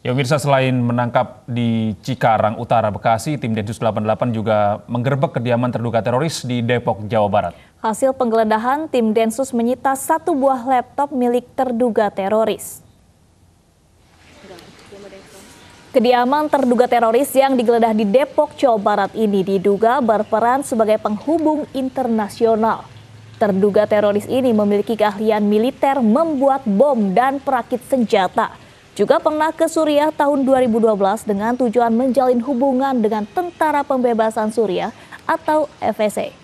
Ya Mirsa selain menangkap di Cikarang Utara, Bekasi, tim Densus 88 juga menggerbek kediaman terduga teroris di Depok, Jawa Barat. Hasil penggeledahan, tim Densus menyita satu buah laptop milik terduga teroris. Kediaman terduga teroris yang digeledah di Depok, Jawa Barat ini diduga berperan sebagai penghubung internasional. Terduga teroris ini memiliki keahlian militer membuat bom dan perakit senjata juga pernah ke Suriah tahun 2012 dengan tujuan menjalin hubungan dengan Tentara Pembebasan Suriah atau FSA.